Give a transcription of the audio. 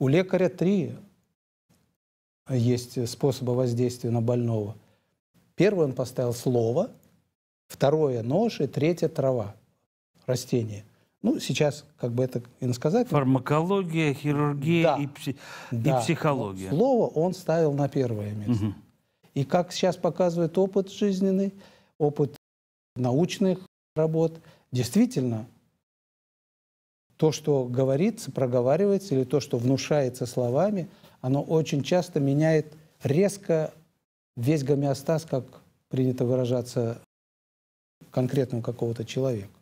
У лекаря три есть способа воздействия на больного. Первое он поставил слово, второе – нож, и третье – трава, растение. Ну, сейчас, как бы это и сказать... Фармакология, хирургия да, и, пси... да. и психология. Ну, слово он ставил на первое место. Угу. И как сейчас показывает опыт жизненный, опыт научных работ, действительно, то, что говорится, проговаривается, или то, что внушается словами, оно очень часто меняет резко весь гомеостаз, как принято выражаться конкретного какого-то человека.